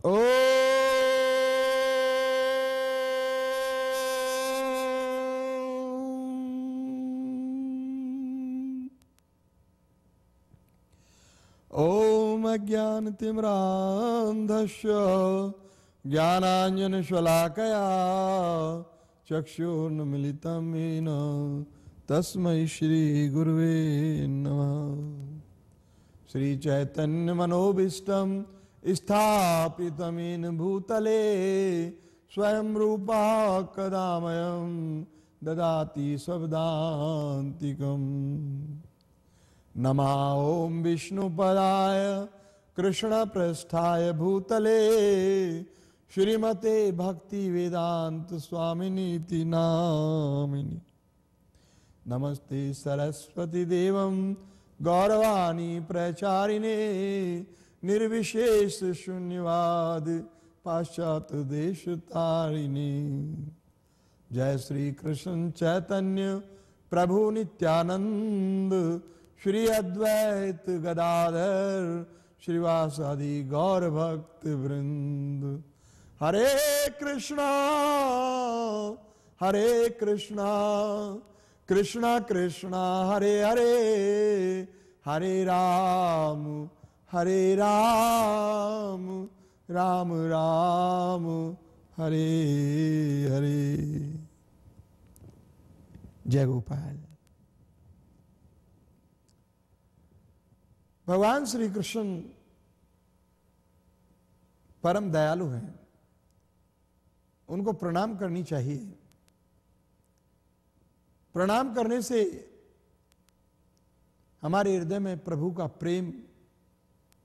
ॐ अज्ञानतिम्रान्धस्य ज्ञानाञ्जनशलाकया चक्षुर्मिलितं तस्म तस्मै श्रीगुर्वे नमः मनोभीष्ट स्थापितमीन भूतले स्वयं रूपा कदा ददाति शब्दांतिकम नमा ओम विष्णुपदाय कृष्ण प्रस्थाय भूतले श्रीमते भक्ति वेदांत स्वामिनी नामिनी नमस्ते सरस्वती देवं गौरवाणी प्रचारिणे निर्विशेष शून्यवाद पाश्चात्य देश तारिणी जय श्री कृष्ण चैतन्य प्रभु नित्यानंद श्री अद्वैत गदाधर श्रीवासादि गौर भक्त वृंद हरे कृष्णा हरे कृष्णा कृष्णा कृष्णा हरे हरे हरे राम हरे राम राम राम हरे हरे जय गोपाल भगवान श्री कृष्ण परम दयालु हैं उनको प्रणाम करनी चाहिए प्रणाम करने से हमारे हृदय में प्रभु का प्रेम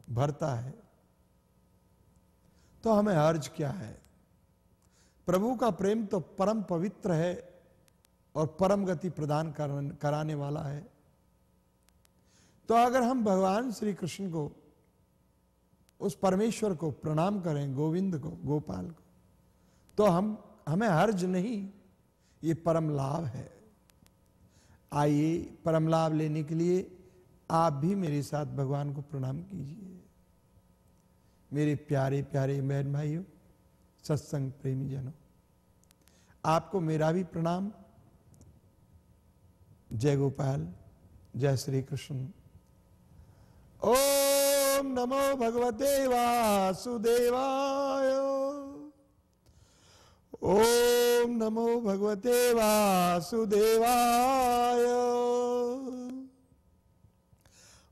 भरता है तो हमें हर्ज क्या है प्रभु का प्रेम तो परम पवित्र है और परम गति प्रदान कराने वाला है तो अगर हम भगवान श्री कृष्ण को उस परमेश्वर को प्रणाम करें गोविंद को गोपाल को तो हम हमें हर्ज नहीं ये परम लाभ है आइए परम लाभ लेने के लिए आप भी मेरे साथ भगवान को प्रणाम कीजिए मेरे प्यारे प्यारे बहन भाइयों सत्संग प्रेमी जनों आपको मेरा भी प्रणाम जय गोपाल जय श्री कृष्ण ओम नमो भगवते वासुदेवाय ओम नमो भगवते वासुदेवाय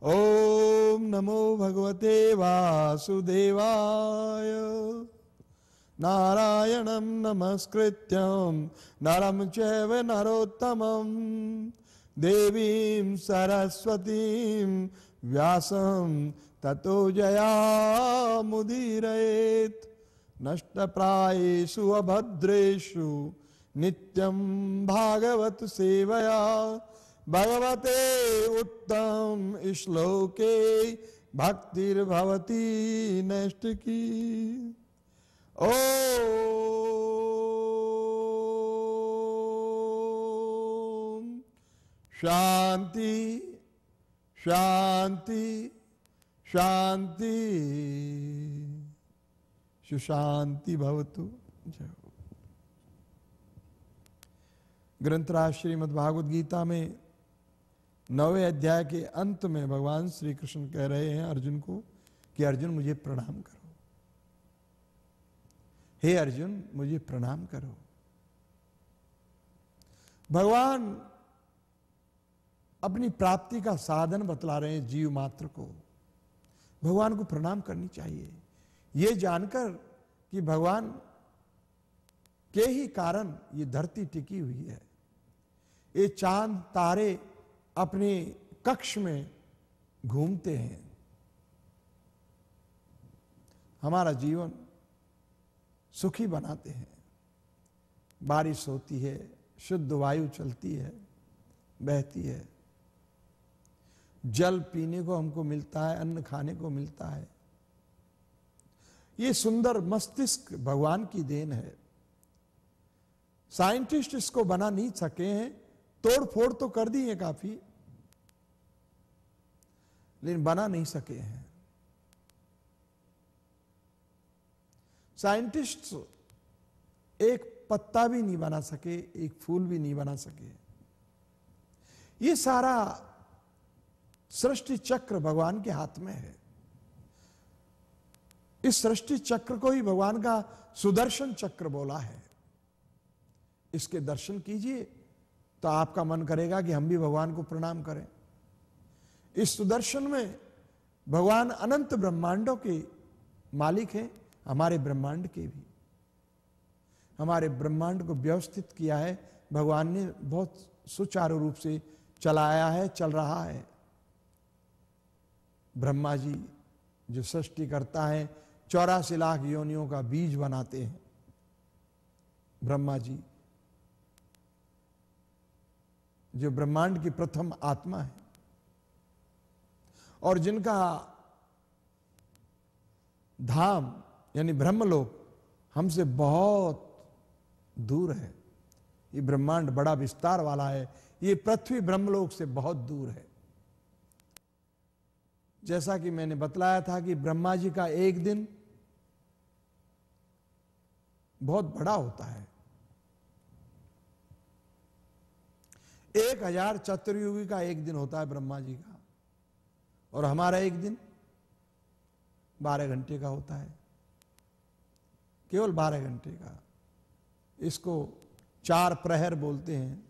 ओम नमो भगवते वासुदेवाय नारायणं नमस्कृत्यं नरं चैव नरोत्तमं देवीं सरस्वतीं व्यासं ततो जयामुदीरयेत् नष्टप्रायेषु अभद्रेषु नित्यं भागवत सेवया भगवते उत्तम श्लोके भक्तिर्भवती नष्ट की ओ शांति शांति शांति सुशांति भवतु ग्रंथराज श्रीमद भागवत गीता में नौवे अध्याय के अंत में भगवान श्री कृष्ण कह रहे हैं अर्जुन को कि अर्जुन मुझे प्रणाम करो हे अर्जुन मुझे प्रणाम करो भगवान अपनी प्राप्ति का साधन बतला रहे हैं जीव मात्र को भगवान को प्रणाम करनी चाहिए ये जानकर कि भगवान के ही कारण ये धरती टिकी हुई है ये चांद तारे अपने कक्ष में घूमते हैं हमारा जीवन सुखी बनाते हैं बारिश होती है शुद्ध वायु चलती है बहती है जल पीने को हमको मिलता है अन्न खाने को मिलता है ये सुंदर मस्तिष्क भगवान की देन है साइंटिस्ट इसको बना नहीं सके हैं तोड़ फोड़ तो कर दी है काफी लेकिन बना नहीं सके हैं साइंटिस्ट एक पत्ता भी नहीं बना सके एक फूल भी नहीं बना सके ये सारा सृष्टि चक्र भगवान के हाथ में है इस सृष्टि चक्र को ही भगवान का सुदर्शन चक्र बोला है इसके दर्शन कीजिए तो आपका मन करेगा कि हम भी भगवान को प्रणाम करें इस सुदर्शन में भगवान अनंत ब्रह्मांडों के मालिक हैं हमारे ब्रह्मांड के भी हमारे ब्रह्मांड को व्यवस्थित किया है भगवान ने बहुत सुचारू रूप से चलाया है चल रहा है ब्रह्मा जी जो सृष्टि करता है चौरासी लाख योनियों का बीज बनाते हैं ब्रह्मा जी जो ब्रह्मांड की प्रथम आत्मा है और जिनका धाम यानी ब्रह्मलोक हमसे बहुत दूर है ये ब्रह्मांड बड़ा विस्तार वाला है ये पृथ्वी ब्रह्मलोक से बहुत दूर है जैसा कि मैंने बतलाया था कि ब्रह्मा जी का एक दिन बहुत बड़ा होता है एक हजार चतुर्युगी का एक दिन होता है ब्रह्मा जी का और हमारा एक दिन बारह घंटे का होता है केवल बारह घंटे का इसको चार प्रहर बोलते हैं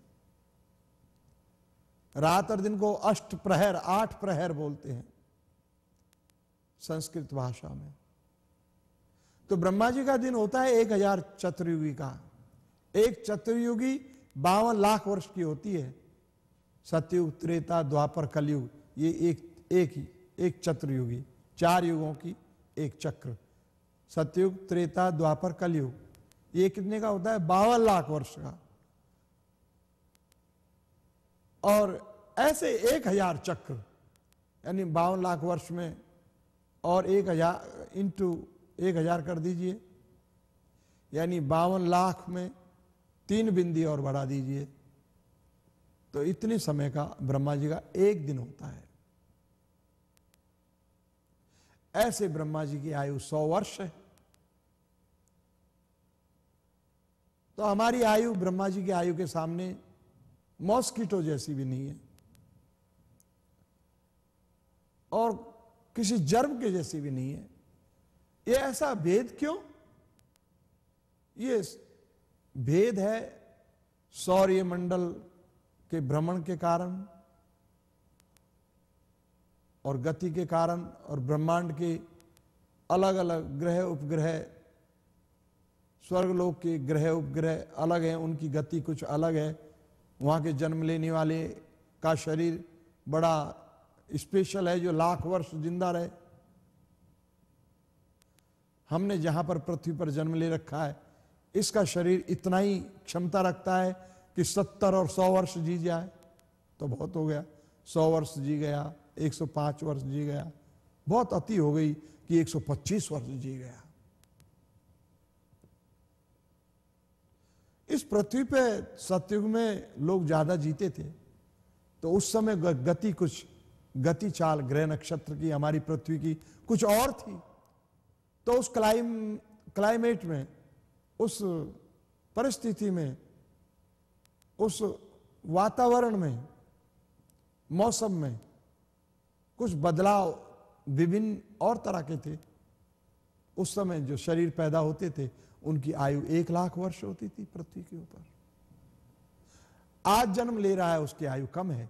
रात और दिन को अष्ट प्रहर आठ प्रहर बोलते हैं संस्कृत भाषा में तो ब्रह्मा जी का दिन होता है एक हजार चतुर्युगी का एक चतुर्युगी बावन लाख वर्ष की होती है सतयुग त्रेता द्वापर कलयुग ये एक एक ही एक चतुर्युगी चार युगों की एक चक्र सत्युग त्रेता द्वापर कलयुग ये कितने का होता है बावन लाख वर्ष का और ऐसे एक हजार चक्र यानी बावन लाख वर्ष में और एक हजार इंटू एक हजार कर दीजिए यानी बावन लाख में तीन बिंदी और बढ़ा दीजिए तो इतने समय का ब्रह्मा जी का एक दिन होता है ऐसे ब्रह्मा जी की आयु सौ वर्ष है तो हमारी आयु ब्रह्मा जी की आयु के सामने मॉस्किटो जैसी भी नहीं है और किसी जर्म के जैसी भी नहीं है ये ऐसा भेद क्यों ये भेद है सौर्य मंडल के भ्रमण के कारण और गति के कारण और ब्रह्मांड के अलग अलग ग्रह उपग्रह स्वर्गलोक के ग्रह उपग्रह अलग हैं उनकी गति कुछ अलग है वहाँ के जन्म लेने वाले का शरीर बड़ा स्पेशल है जो लाख वर्ष जिंदा रहे हमने जहाँ पर पृथ्वी पर जन्म ले रखा है इसका शरीर इतना ही क्षमता रखता है कि सत्तर और सौ वर्ष जी जाए तो बहुत हो गया सौ वर्ष जी गया एक सौ पांच वर्ष जी गया बहुत अति हो गई कि एक सौ पच्चीस वर्ष जी गया इस पृथ्वी पे सतयुग में लोग ज्यादा जीते थे तो उस समय गति कुछ गति चाल ग्रह नक्षत्र की हमारी पृथ्वी की कुछ और थी तो उस क्लाइम क्लाइमेट में उस परिस्थिति में उस वातावरण में मौसम में कुछ बदलाव विभिन्न और तरह के थे उस समय जो शरीर पैदा होते थे उनकी आयु एक लाख वर्ष होती थी पृथ्वी के ऊपर आज जन्म ले रहा है उसकी आयु कम है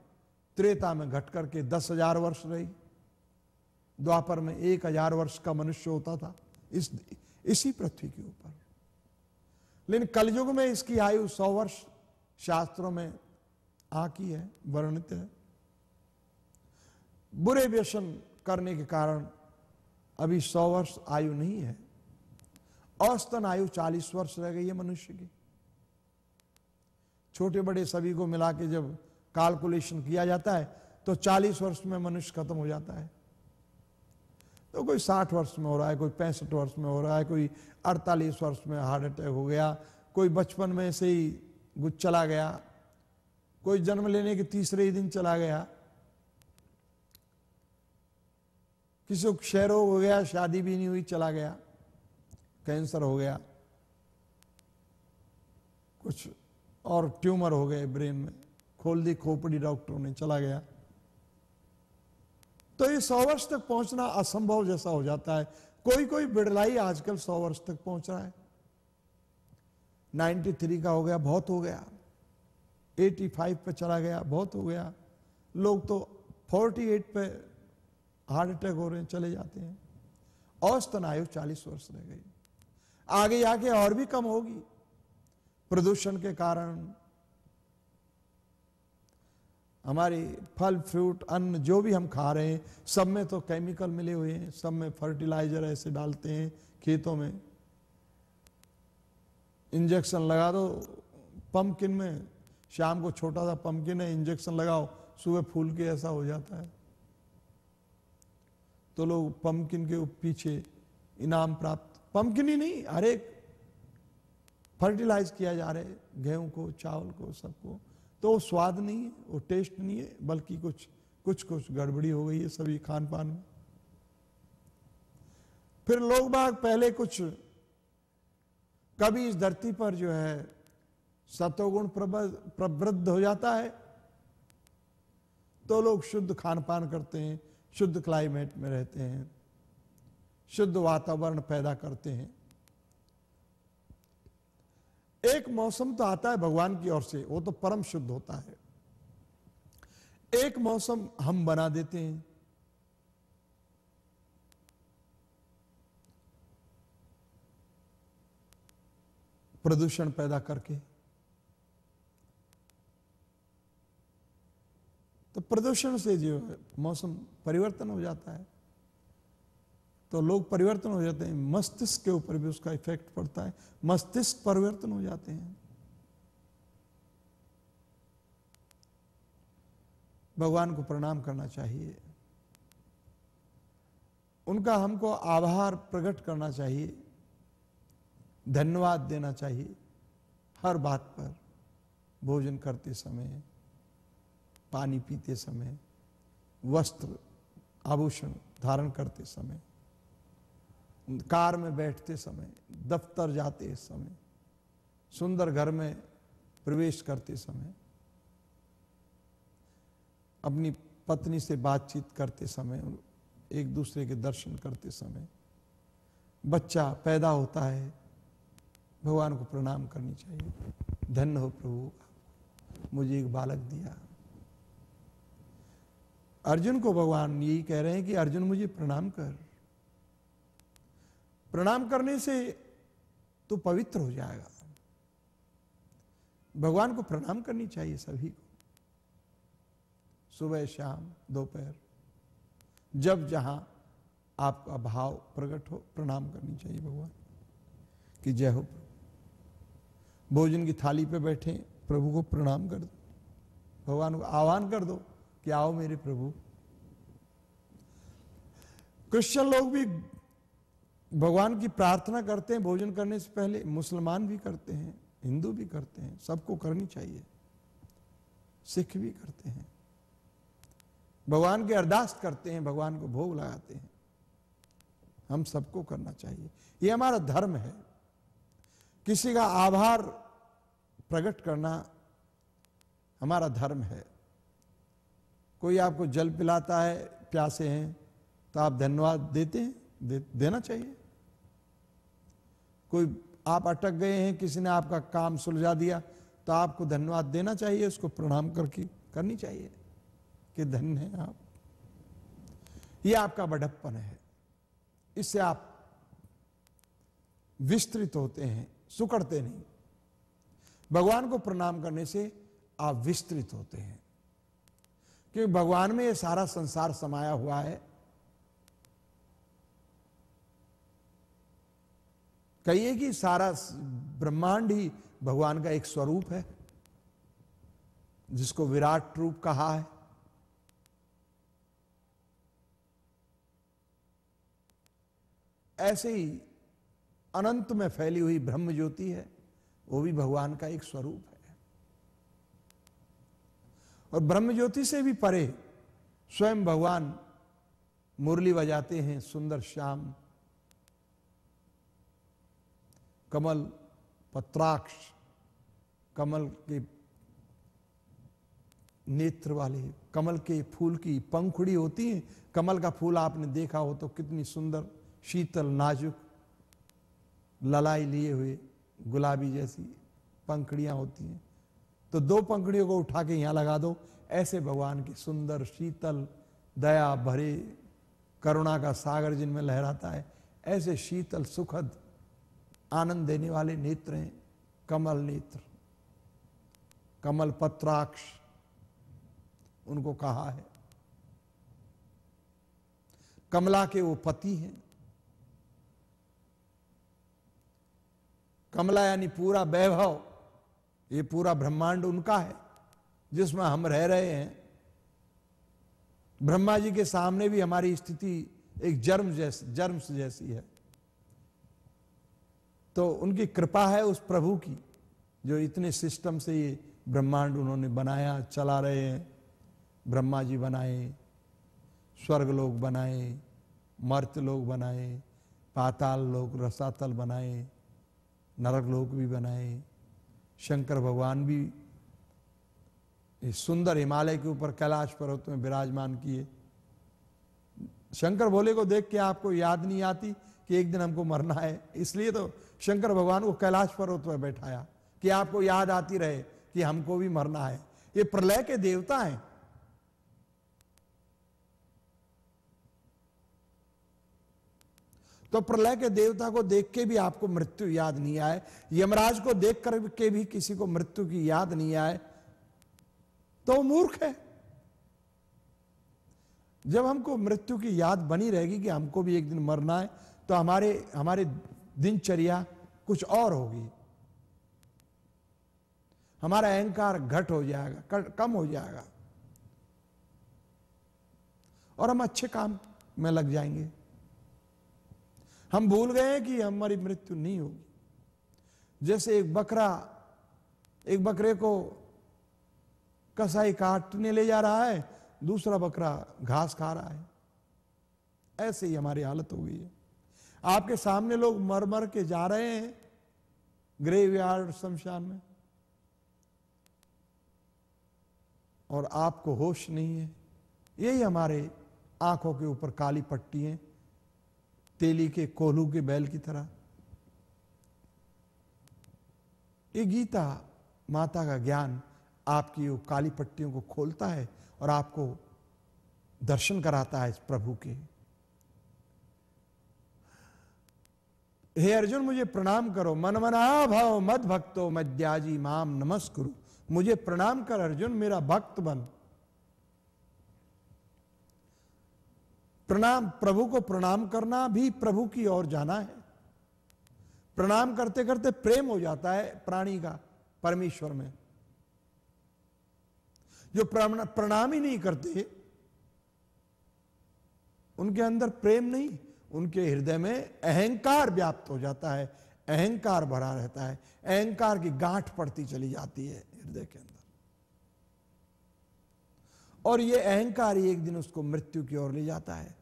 त्रेता में घट करके दस हजार वर्ष रही द्वापर में एक हजार वर्ष का मनुष्य होता था इस इसी पृथ्वी के ऊपर लेकिन कलयुग में इसकी आयु सौ वर्ष शास्त्रों में आकी है वर्णित है बुरे व्यसन करने के कारण अभी सौ वर्ष आयु नहीं है औसतन आयु चालीस वर्ष रह गई है मनुष्य की छोटे बड़े सभी को मिला के जब कैलकुलेशन किया जाता है तो चालीस वर्ष में मनुष्य खत्म हो जाता है तो कोई साठ वर्ष में हो रहा है कोई पैंसठ वर्ष में हो रहा है कोई अड़तालीस वर्ष में हार्ट अटैक हो गया कोई बचपन में से ही गुज चला गया कोई जन्म लेने के तीसरे ही दिन चला गया किसी को क्षय रोग हो गया शादी भी नहीं हुई चला गया कैंसर हो गया कुछ और ट्यूमर हो गए ब्रेन में खोल दी खोपड़ी डॉक्टरों ने चला गया तो ये सौ वर्ष तक पहुंचना असंभव जैसा हो जाता है कोई कोई बिड़लाई आजकल सौ वर्ष तक पहुंच रहा है 93 का हो गया बहुत हो गया 85 पे चला गया बहुत हो गया लोग तो 48 पे हार्ट अटैक हो रहे हैं चले जाते हैं औसतन आयु 40 वर्ष रह गई आगे आगे और भी कम होगी प्रदूषण के कारण हमारी फल फ्रूट अन्न जो भी हम खा रहे हैं सब में तो केमिकल मिले हुए हैं सब में फर्टिलाइजर ऐसे डालते हैं खेतों में इंजेक्शन लगा दो पम्पकिन में शाम को छोटा सा पम्पकिन है इंजेक्शन लगाओ सुबह फूल के ऐसा हो जाता है तो लोग पम्पकिन के पीछे इनाम प्राप्त पम्पकिन ही नहीं हर एक फर्टिलाइज किया जा रहा है गेहूं को चावल को सबको तो वो स्वाद नहीं है वो टेस्ट नहीं है बल्कि कुछ कुछ कुछ गड़बड़ी हो गई है सभी खान पान में फिर लोग बाग पहले कुछ कभी इस धरती पर जो है सतोगुण प्रवृद्ध हो जाता है तो लोग शुद्ध खान पान करते हैं शुद्ध क्लाइमेट में रहते हैं शुद्ध वातावरण पैदा करते हैं एक मौसम तो आता है भगवान की ओर से वो तो परम शुद्ध होता है एक मौसम हम बना देते हैं प्रदूषण पैदा करके तो प्रदूषण से जो मौसम परिवर्तन हो जाता है तो लोग परिवर्तन हो जाते हैं मस्तिष्क के ऊपर भी उसका इफेक्ट पड़ता है मस्तिष्क परिवर्तन हो जाते हैं भगवान को प्रणाम करना चाहिए उनका हमको आभार प्रकट करना चाहिए धन्यवाद देना चाहिए हर बात पर भोजन करते समय पानी पीते समय वस्त्र आभूषण धारण करते समय कार में बैठते समय दफ्तर जाते समय सुंदर घर में प्रवेश करते समय अपनी पत्नी से बातचीत करते समय एक दूसरे के दर्शन करते समय बच्चा पैदा होता है भगवान को प्रणाम करनी चाहिए धन्य हो प्रभु मुझे एक बालक दिया अर्जुन को भगवान यही कह रहे हैं कि अर्जुन मुझे प्रणाम कर प्रणाम करने से तो पवित्र हो जाएगा भगवान को प्रणाम करनी चाहिए सभी को सुबह शाम दोपहर जब जहां आपका भाव प्रकट हो प्रणाम करनी चाहिए भगवान कि जय हो भोजन की थाली पे बैठे प्रभु को प्रणाम कर दो भगवान को आह्वान कर दो कि आओ मेरे प्रभु क्रिश्चियन लोग भी भगवान की प्रार्थना करते हैं भोजन करने से पहले मुसलमान भी करते हैं हिंदू भी करते हैं सबको करनी चाहिए सिख भी करते हैं भगवान के अरदास करते हैं भगवान को भोग लगाते हैं हम सबको करना चाहिए यह हमारा धर्म है किसी का आभार प्रकट करना हमारा धर्म है कोई आपको जल पिलाता है प्यासे हैं तो आप धन्यवाद देते हैं दे, देना चाहिए कोई आप अटक गए हैं किसी ने आपका काम सुलझा दिया तो आपको धन्यवाद देना चाहिए उसको प्रणाम करके करनी चाहिए कि धन्य है आप ये आपका बढ़प्पन है इससे आप विस्तृत होते हैं सुकड़ते नहीं भगवान को प्रणाम करने से आप विस्तृत होते हैं क्योंकि भगवान में ये सारा संसार समाया हुआ है कहिए कि सारा ब्रह्मांड ही भगवान का एक स्वरूप है जिसको विराट रूप कहा है ऐसे ही अनंत में फैली हुई ब्रह्म ज्योति है वो भी भगवान का एक स्वरूप है और ब्रह्म ज्योति से भी परे स्वयं भगवान मुरली बजाते हैं सुंदर श्याम कमल पत्राक्ष कमल के नेत्र वाले कमल के फूल की पंखुड़ी होती है कमल का फूल आपने देखा हो तो कितनी सुंदर शीतल नाजुक ललाई लिए हुए गुलाबी जैसी पंखड़ियां होती हैं तो दो पंखड़ियों को उठा के यहाँ लगा दो ऐसे भगवान की सुंदर शीतल दया भरे करुणा का सागर जिनमें लहराता है ऐसे शीतल सुखद आनंद देने वाले नेत्र हैं कमल नेत्र कमल पत्राक्ष उनको कहा है कमला के वो पति हैं कमला यानी पूरा वैभव ये पूरा ब्रह्मांड उनका है जिसमें हम रह रहे हैं ब्रह्मा जी के सामने भी हमारी स्थिति एक जर्म जैसी जर्म जैसी है तो उनकी कृपा है उस प्रभु की जो इतने सिस्टम से ये ब्रह्मांड उन्होंने बनाया चला रहे हैं ब्रह्मा जी बनाए स्वर्ग लोग बनाए मर्त लोग बनाए पाताल लोग रसातल बनाए नरक लोग भी बनाए शंकर भगवान भी इस सुंदर हिमालय के ऊपर कैलाश पर्वत में विराजमान किए शंकर भोले को देख के आपको याद नहीं आती कि एक दिन हमको मरना है इसलिए तो शंकर भगवान को कैलाश पर्वत पर बैठाया कि आपको याद आती रहे कि हमको भी मरना है ये प्रलय के देवता हैं तो प्रलय के देवता को देख के भी आपको मृत्यु याद नहीं आए यमराज को देख कर के भी किसी को मृत्यु की याद नहीं आए तो मूर्ख है जब हमको मृत्यु की याद बनी रहेगी कि हमको भी एक दिन मरना है तो हमारे हमारे दिनचर्या कुछ और होगी हमारा अहंकार घट हो जाएगा कम हो जाएगा और हम अच्छे काम में लग जाएंगे हम भूल गए कि हमारी मृत्यु नहीं होगी जैसे एक बकरा एक बकरे को कसाई काटने ले जा रहा है दूसरा बकरा घास खा रहा है ऐसे ही हमारी हालत हो गई है आपके सामने लोग मर मर के जा रहे हैं ग्रेवयार्ड शमशान में और आपको होश नहीं है यही हमारे आंखों के ऊपर काली पट्टी है तेली के कोल्हू के बैल की तरह ये गीता माता का ज्ञान आपकी वो काली पट्टियों को खोलता है और आपको दर्शन कराता है इस प्रभु के हे अर्जुन मुझे प्रणाम करो मना भाव मद भक्तो मद्याजी माम नमस्कुरु मुझे प्रणाम कर अर्जुन मेरा भक्त बन प्रणाम प्रभु को प्रणाम करना भी प्रभु की ओर जाना है प्रणाम करते करते प्रेम हो जाता है प्राणी का परमेश्वर में जो प्रणाम ही नहीं करते उनके अंदर प्रेम नहीं उनके हृदय में अहंकार व्याप्त हो जाता है अहंकार भरा रहता है अहंकार की गांठ पड़ती चली जाती है हृदय के अंदर और यह अहंकार ही एक दिन उसको मृत्यु की ओर ले जाता है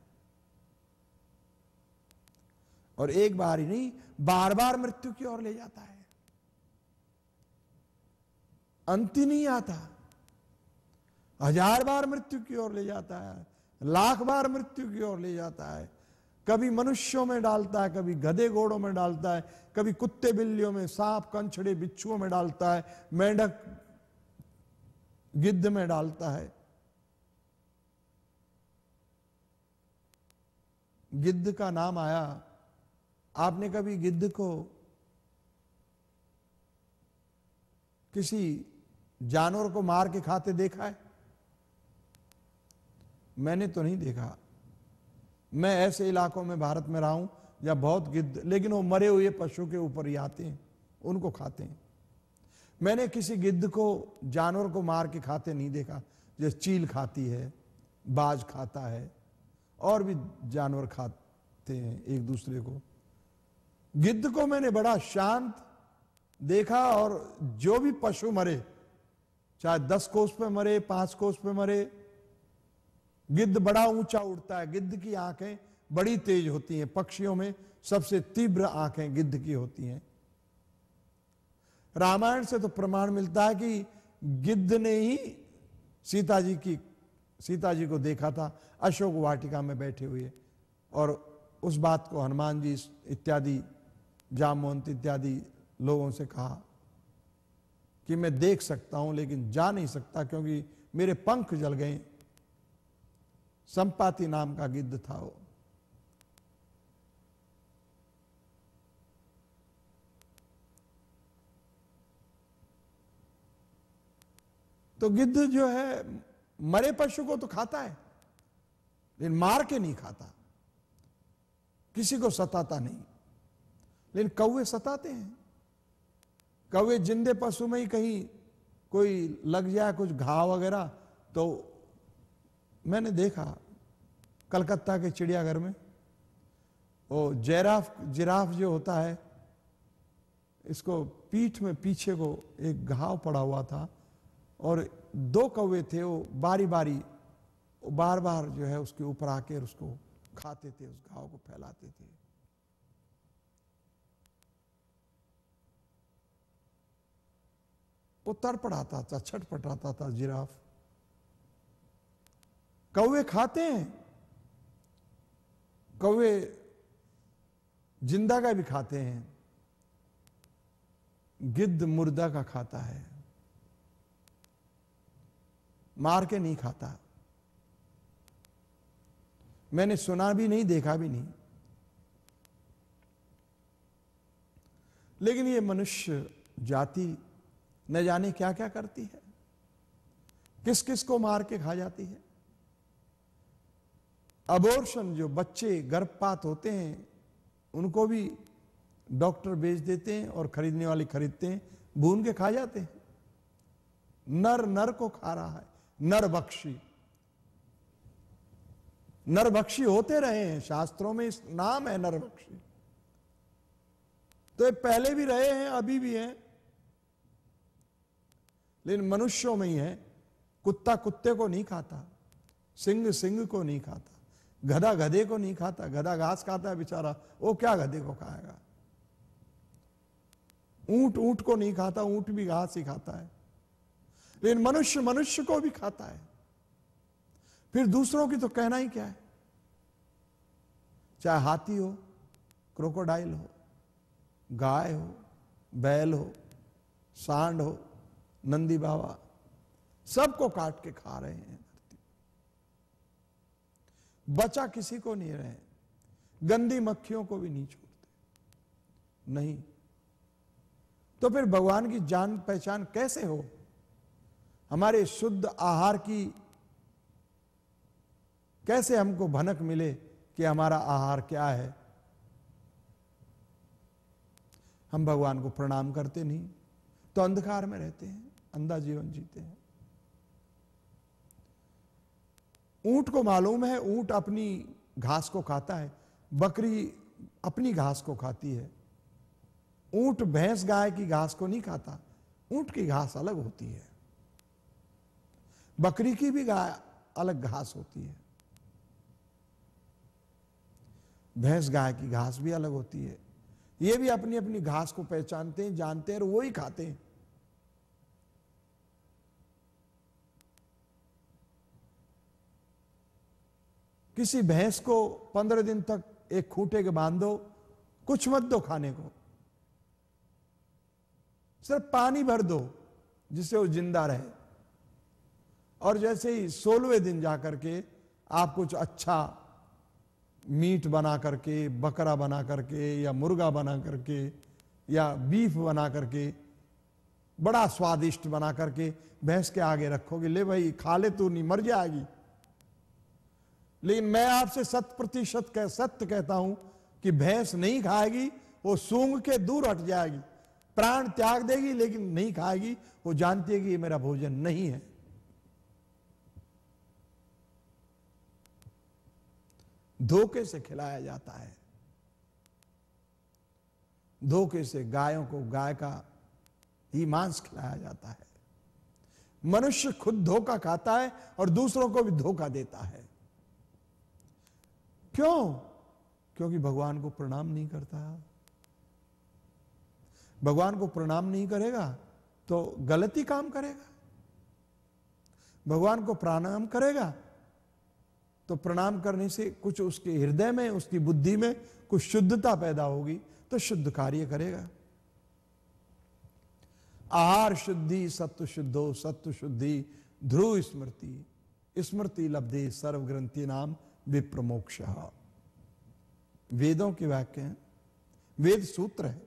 और एक बार ही नहीं बार बार मृत्यु की ओर ले जाता है अंत नहीं आता हजार बार मृत्यु की ओर ले जाता है लाख बार मृत्यु की ओर ले जाता है कभी मनुष्यों में डालता है कभी गधे घोड़ों में डालता है कभी कुत्ते बिल्लियों में सांप कंछड़े बिच्छुओं में डालता है मेंढक गिद्ध में डालता है गिद्ध का नाम आया आपने कभी गिद्ध को किसी जानवर को मार के खाते देखा है मैंने तो नहीं देखा मैं ऐसे इलाकों में भारत में रहा हूं या बहुत गिद्ध लेकिन वो मरे हुए पशु के ऊपर ही आते हैं उनको खाते हैं मैंने किसी गिद्ध को जानवर को मार के खाते नहीं देखा जैसे चील खाती है बाज खाता है और भी जानवर खाते हैं एक दूसरे को गिद्ध को मैंने बड़ा शांत देखा और जो भी पशु मरे चाहे दस कोस पे मरे पांच कोस पे मरे गिद्ध बड़ा ऊंचा उड़ता है गिद्ध की आंखें बड़ी तेज होती हैं पक्षियों में सबसे तीव्र आंखें गिद्ध की होती हैं रामायण से तो प्रमाण मिलता है कि गिद्ध ने ही सीता जी की सीता जी को देखा था अशोक वाटिका में बैठे हुए और उस बात को हनुमान जी इत्यादि जामवंत इत्यादि लोगों से कहा कि मैं देख सकता हूं लेकिन जा नहीं सकता क्योंकि मेरे पंख जल गए संपाति नाम का गिद्ध था वो तो गिद्ध जो है मरे पशु को तो खाता है लेकिन मार के नहीं खाता किसी को सताता नहीं लेकिन कौवे सताते हैं कौवे जिंदे पशु में ही कहीं कोई लग जाए कुछ घाव वगैरह तो मैंने देखा कलकत्ता के चिड़ियाघर में वो जेराफ जिराफ जो होता है इसको पीठ में पीछे को एक घाव पड़ा हुआ था और दो कौवे थे वो बारी बारी बार बार जो है उसके ऊपर आके उसको खाते थे उस घाव को फैलाते थे वो तड़पड़ाता था छटपटाता था जिराफ कौवे खाते हैं कौवे जिंदा का भी खाते हैं गिद्ध मुर्दा का खाता है मार के नहीं खाता मैंने सुना भी नहीं देखा भी नहीं लेकिन ये मनुष्य जाति न जाने क्या क्या करती है किस किस को मार के खा जाती है अबोर्शन जो बच्चे गर्भपात होते हैं उनको भी डॉक्टर बेच देते हैं और खरीदने वाले खरीदते हैं भून के खा जाते हैं नर नर को खा रहा है नर बख्शी नरभक्षी होते रहे हैं शास्त्रों में इस नाम है नरबक्षी तो ये पहले भी रहे हैं अभी भी हैं लेकिन मनुष्यों में ही है कुत्ता कुत्ते को नहीं खाता सिंह सिंह को नहीं खाता गधा गधे को नहीं खाता गधा घास खाता है बेचारा वो क्या गधे को खाएगा ऊंट ऊंट को नहीं खाता ऊंट भी घास ही खाता है लेकिन मनुष्य मनुष्य को भी खाता है फिर दूसरों की तो कहना ही क्या है चाहे हाथी हो क्रोकोडाइल हो गाय हो बैल हो सांड हो नंदी बाबा सबको काट के खा रहे हैं बचा किसी को नहीं रहे गंदी मक्खियों को भी नहीं छोड़ते नहीं तो फिर भगवान की जान पहचान कैसे हो हमारे शुद्ध आहार की कैसे हमको भनक मिले कि हमारा आहार क्या है हम भगवान को प्रणाम करते नहीं तो अंधकार में रहते हैं अंधा जीवन जीते हैं ऊंट को मालूम है ऊंट अपनी घास को खाता है बकरी अपनी घास को खाती है ऊंट भैंस गाय की घास को नहीं खाता ऊंट की घास अलग होती है बकरी की भी गाय अलग घास होती है भैंस गाय की घास भी अलग होती है ये भी अपनी अपनी घास को पहचानते हैं जानते हैं और वो ही खाते हैं किसी भैंस को पंद्रह दिन तक एक खूंटे के बांध दो कुछ मत दो खाने को सिर्फ पानी भर दो जिससे वो जिंदा रहे और जैसे ही सोलहवें दिन जाकर के आप कुछ अच्छा मीट बना करके बकरा बना करके या मुर्गा बना करके या बीफ बना करके बड़ा स्वादिष्ट बना करके भैंस के आगे रखोगे ले भाई खा ले तू नहीं मर जाएगी लेकिन मैं आपसे शत प्रतिशत कह सत्य कहता हूं कि भैंस नहीं खाएगी वो सूंघ के दूर हट जाएगी प्राण त्याग देगी लेकिन नहीं खाएगी वो जानती है कि ये मेरा भोजन नहीं है धोखे से खिलाया जाता है धोखे से गायों को गाय का ही मांस खिलाया जाता है मनुष्य खुद धोखा खाता है और दूसरों को भी धोखा देता है क्यों क्योंकि भगवान को प्रणाम नहीं करता भगवान को प्रणाम नहीं करेगा तो गलती काम करेगा भगवान को प्रणाम करेगा तो प्रणाम करने से कुछ उसके हृदय में उसकी बुद्धि में कुछ शुद्धता पैदा होगी तो शुद्ध कार्य करेगा आहार शुद्धि सत्व शुद्धो सत्व शुद्धि ध्रुव स्मृति स्मृति लब्धि सर्वग्रंथि नाम विप्रमोक्ष वेदों के वाक्य हैं वेद सूत्र है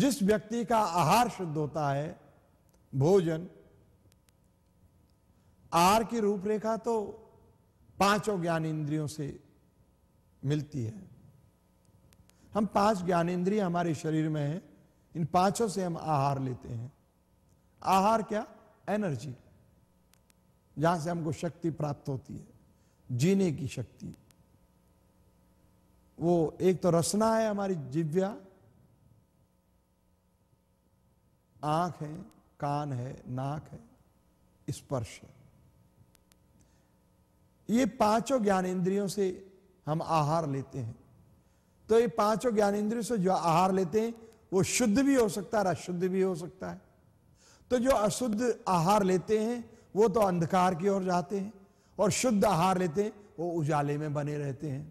जिस व्यक्ति का आहार शुद्ध होता है भोजन आहार की रूपरेखा तो पांचों ज्ञान इंद्रियों से मिलती है हम पांच ज्ञान इंद्रिय हमारे शरीर में हैं इन पांचों से हम आहार लेते हैं आहार क्या एनर्जी जहां से हमको शक्ति प्राप्त होती है जीने की शक्ति वो एक तो रसना है हमारी जिव्या आंख है कान है नाक है स्पर्श है ये पांचों ज्ञान इंद्रियों से हम आहार लेते हैं तो ये पांचों ज्ञान इंद्रियों से जो आहार लेते हैं वो शुद्ध भी हो सकता है अशुद्ध भी हो सकता है तो जो अशुद्ध आहार लेते हैं वो तो अंधकार की ओर जाते हैं और शुद्ध आहार लेते हैं वो उजाले में बने रहते हैं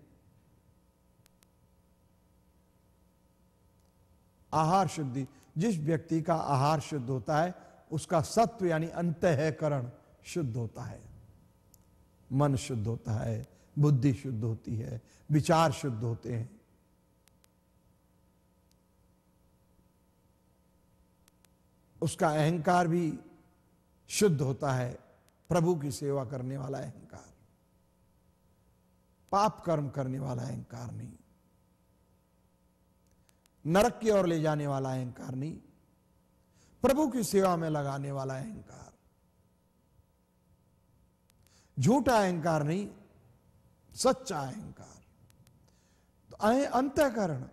आहार शुद्धि जिस व्यक्ति का आहार शुद्ध होता है उसका सत्व यानी अंतकरण शुद्ध होता है मन शुद्ध होता है बुद्धि शुद्ध होती है विचार शुद्ध होते हैं उसका अहंकार भी शुद्ध होता है प्रभु की सेवा करने वाला अहंकार पाप कर्म करने वाला अहंकार नहीं नरक की ओर ले जाने वाला अहंकार नहीं प्रभु की सेवा में लगाने वाला अहंकार झूठा अहंकार नहीं सच्चा अहंकार तो अंतकरण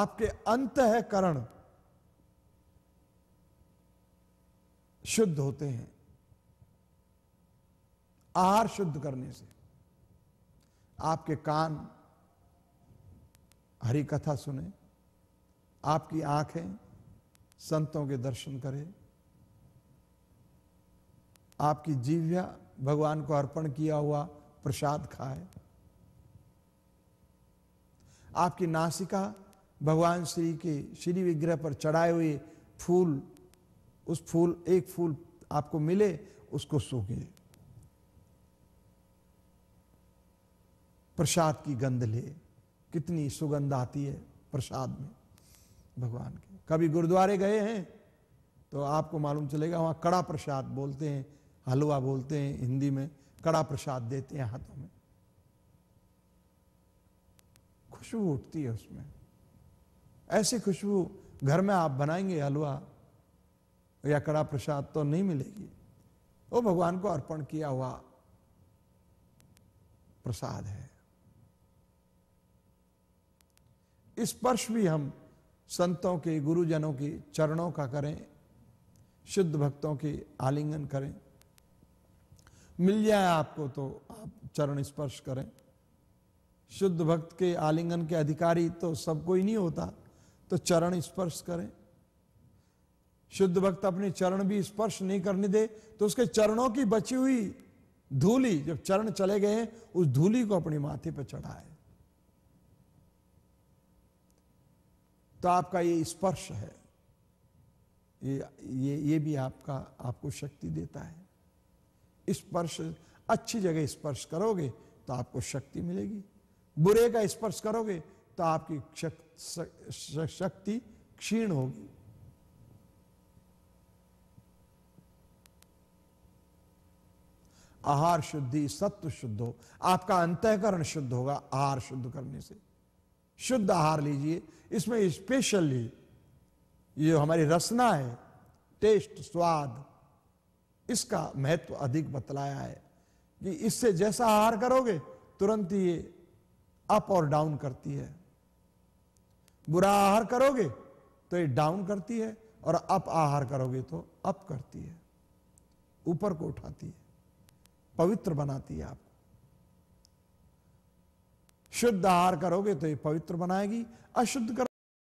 आपके अंतकरण शुद्ध होते हैं आहार शुद्ध करने से आपके कान हरी कथा सुने आपकी आंखें संतों के दर्शन करें आपकी जीव्या भगवान को अर्पण किया हुआ प्रसाद खाए आपकी नासिका भगवान श्री के श्री विग्रह पर चढ़ाए हुए फूल उस फूल एक फूल आपको मिले उसको सूखे प्रसाद की गंध ले कितनी सुगंध आती है प्रसाद में भगवान के कभी गुरुद्वारे गए हैं तो आपको मालूम चलेगा वहाँ कड़ा प्रसाद बोलते हैं हलवा बोलते हैं हिंदी में कड़ा प्रसाद देते हैं हाथों में खुशबू उठती है उसमें ऐसी खुशबू घर में आप बनाएंगे हलवा या कड़ा प्रसाद तो नहीं मिलेगी वो भगवान को अर्पण किया हुआ प्रसाद है स्पर्श भी हम संतों के गुरुजनों के चरणों का करें शुद्ध भक्तों के आलिंगन करें मिल जाए आपको तो आप चरण स्पर्श करें शुद्ध भक्त के आलिंगन के अधिकारी तो सब कोई नहीं होता तो चरण स्पर्श करें शुद्ध भक्त अपने चरण भी स्पर्श नहीं करने दे तो उसके चरणों की बची हुई धूली जब चरण चले गए उस धूली को अपने माथे पर चढ़ाए तो आपका ये स्पर्श है ये ये ये भी आपका आपको शक्ति देता है स्पर्श अच्छी जगह स्पर्श करोगे तो आपको शक्ति मिलेगी बुरे का स्पर्श करोगे तो आपकी शक, शक, शक्ति क्षीण होगी आहार शुद्धि सत्व शुद्ध हो आपका अंतःकरण शुद्ध होगा आहार शुद्ध करने से शुद्ध आहार लीजिए इसमें स्पेशली ये हमारी रचना है टेस्ट स्वाद इसका महत्व अधिक बतलाया है कि इससे जैसा आहार करोगे तुरंत ये अप और डाउन करती है बुरा आहार करोगे तो ये डाउन करती है और अप आहार करोगे तो अप करती है ऊपर को उठाती है पवित्र बनाती है आपको शुद्ध आहार करोगे तो ये पवित्र बनाएगी अशुद्ध कर